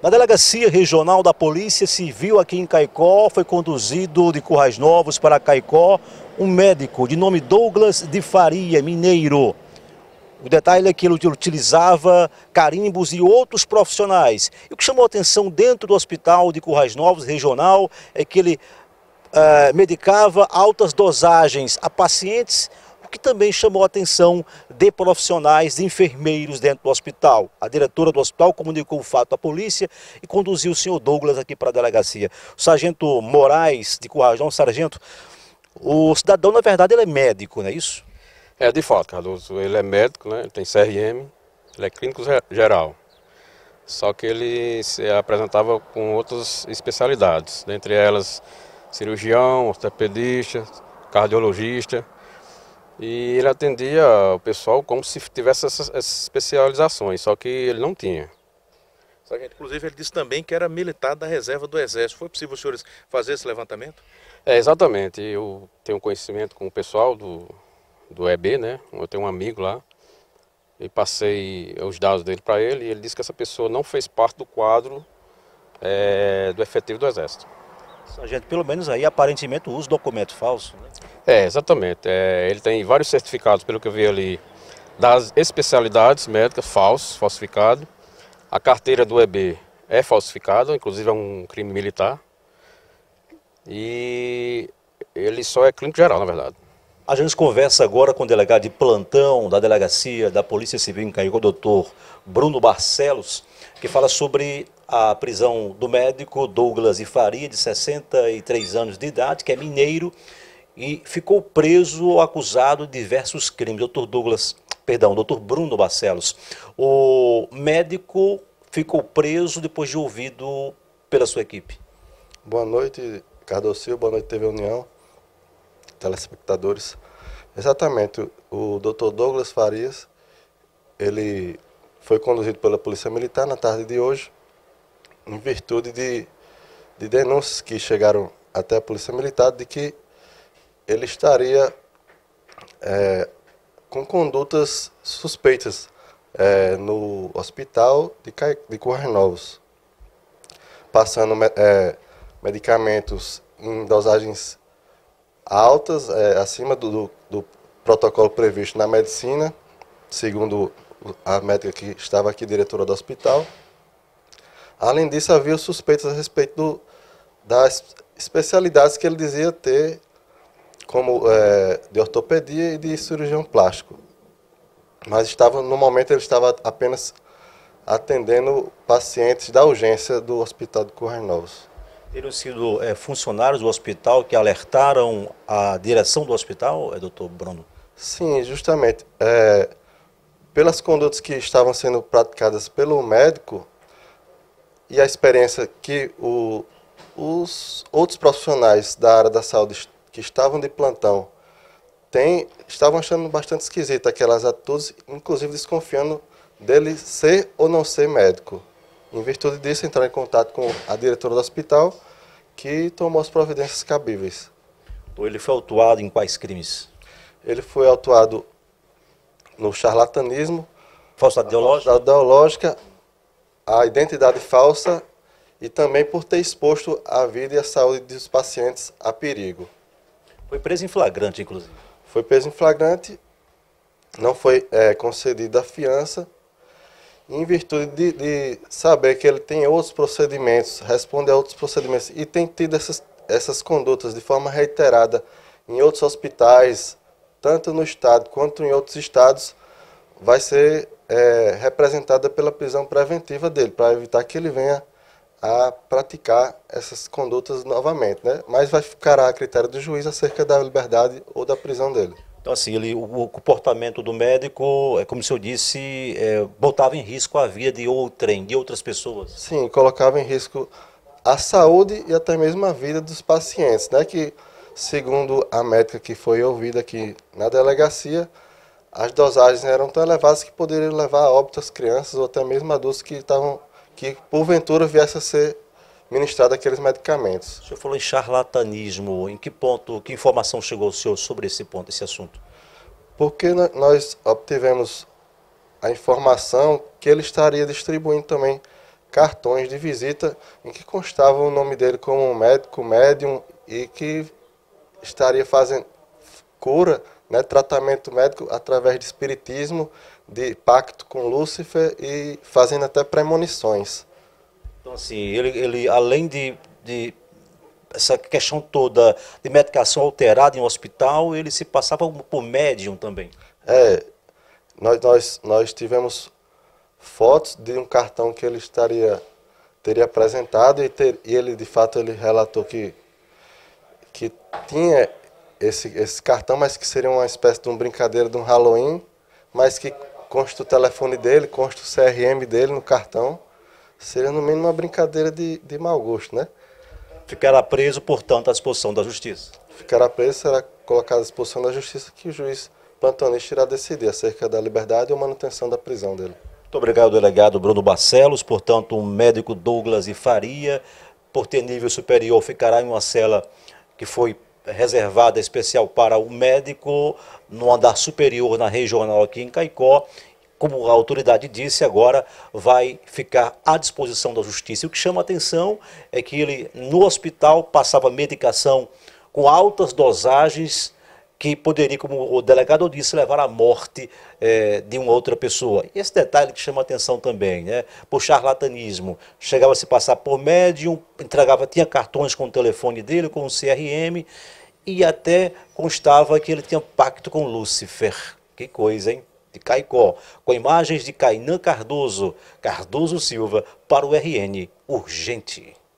Na Delegacia Regional da Polícia Civil aqui em Caicó, foi conduzido de Currais Novos para Caicó um médico de nome Douglas de Faria, mineiro. O detalhe é que ele utilizava carimbos e outros profissionais. E o que chamou a atenção dentro do hospital de Currais Novos, regional, é que ele uh, medicava altas dosagens a pacientes o que também chamou a atenção de profissionais, de enfermeiros dentro do hospital. A diretora do hospital comunicou o fato à polícia e conduziu o senhor Douglas aqui para a delegacia. O sargento Moraes de Corrajão, sargento, o cidadão, na verdade, ele é médico, não é isso? É, de fato, Cardoso. Ele é médico, né? ele tem CRM, ele é clínico geral. Só que ele se apresentava com outras especialidades, dentre elas cirurgião, ortopedista, cardiologista. E ele atendia o pessoal como se tivesse essas, essas especializações, só que ele não tinha. Sargento, inclusive ele disse também que era militar da reserva do Exército. Foi possível os senhores fazer esse levantamento? É, exatamente. Eu tenho conhecimento com o pessoal do, do EB, né? Eu tenho um amigo lá. E passei os dados dele para ele e ele disse que essa pessoa não fez parte do quadro é, do efetivo do Exército gente pelo menos aí aparentemente usa documento falso, né? É, exatamente. É, ele tem vários certificados, pelo que eu vi ali, das especialidades médicas, falsos falsificado. A carteira do EB é falsificada, inclusive é um crime militar. E ele só é clínico geral, na verdade. A gente conversa agora com o delegado de plantão da Delegacia da Polícia Civil em o doutor Bruno Barcelos, que fala sobre a prisão do médico Douglas Ifaria, de 63 anos de idade, que é mineiro e ficou preso ou acusado de diversos crimes. Doutor Douglas, perdão, doutor Bruno Barcelos, o médico ficou preso depois de ouvido pela sua equipe. Boa noite, Cardocio, boa noite, TV União telespectadores. Exatamente, o Dr. Douglas Farias, ele foi conduzido pela Polícia Militar na tarde de hoje, em virtude de, de denúncias que chegaram até a Polícia Militar de que ele estaria é, com condutas suspeitas é, no hospital de, Ca... de Novos, passando é, medicamentos em dosagens altas, é, acima do, do, do, protocolo previsto na medicina, segundo a médica que estava aqui, diretora do hospital. Além disso, havia suspeitas a respeito do, das especialidades que ele dizia ter, como é, de ortopedia e de cirurgião plástico. Mas estava, no momento ele estava apenas atendendo pacientes da urgência do Hospital de Correios Novos. Teriam sido é, funcionários do hospital que alertaram a direção do hospital, é, doutor Bruno? Sim, justamente. É, pelas condutas que estavam sendo praticadas pelo médico e a experiência que o, os outros profissionais da área da saúde que estavam de plantão estavam achando bastante esquisita aquelas atitudes, inclusive desconfiando dele ser ou não ser médico. Em virtude disso, entraram em contato com a diretora do hospital, que tomou as providências cabíveis. Ele foi autuado em quais crimes? Ele foi autuado no charlatanismo, falsidade ideológica, ideológica, a identidade falsa e também por ter exposto a vida e a saúde dos pacientes a perigo. Foi preso em flagrante, inclusive. Foi preso em flagrante, não foi é, concedida a fiança em virtude de, de, saber que ele tem outros procedimentos, responde a outros procedimentos e tem tido essas, essas condutas de forma reiterada em outros hospitais, tanto no estado quanto em outros estados, vai ser é, representada pela prisão preventiva dele, para evitar que ele venha a praticar essas condutas novamente, né? Mas vai ficar a critério do juiz acerca da liberdade ou da prisão dele. Então, assim, ele, o, comportamento do médico, é como se eu disse, é, botava em risco a vida de outrem, de outras pessoas. Sim, colocava em risco a saúde e até mesmo a vida dos pacientes, né? Que, segundo a médica que foi ouvida aqui na delegacia, as dosagens eram tão elevadas que poderiam levar a óbito as crianças ou até mesmo adultos que estavam que porventura viesse a ser ministrado aqueles medicamentos. O senhor falou em charlatanismo. Em que ponto, que informação chegou ao senhor sobre esse ponto, esse assunto? Porque nós obtivemos a informação que ele estaria distribuindo também cartões de visita em que constava o nome dele como médico, médium e que estaria fazendo cura, né, tratamento médico através de espiritismo, de pacto com Lúcifer e fazendo até premonições. Então, assim, ele, ele além de, de essa questão toda de medicação alterada em um hospital, ele se passava por médium também. É, nós, nós, nós tivemos fotos de um cartão que ele estaria teria apresentado e, ter, e ele de fato ele relatou que que tinha esse, esse cartão, mas que seria uma espécie de um brincadeira de um Halloween, mas que consta o telefone dele, consta o CRM dele no cartão. Seria no mínimo uma brincadeira de, de mau gosto, né? Ficará preso, portanto, à disposição da justiça. Ficará preso, será colocado à disposição da justiça que o juiz plantonista irá decidir acerca da liberdade ou manutenção da prisão dele. Muito obrigado, delegado Bruno Barcelos. Portanto, o um médico Douglas e Faria, por ter nível superior, ficará em uma cela que foi reservada especial para o médico, no andar superior na regional aqui em Caicó, como a autoridade disse, agora vai ficar à disposição da justiça. E o que chama a atenção é que ele, no hospital, passava medicação com altas dosagens que poderia, como o delegado disse, levar à morte é, de uma outra pessoa. esse detalhe que chama a atenção também, né? Por charlatanismo. Chegava a se passar por médium, entregava, tinha cartões com o telefone dele, com o CRM, e até constava que ele tinha pacto com Lúcifer. Que coisa, hein? de Caicó, com imagens de Cainan Cardoso, Cardoso Silva, para o RN Urgente.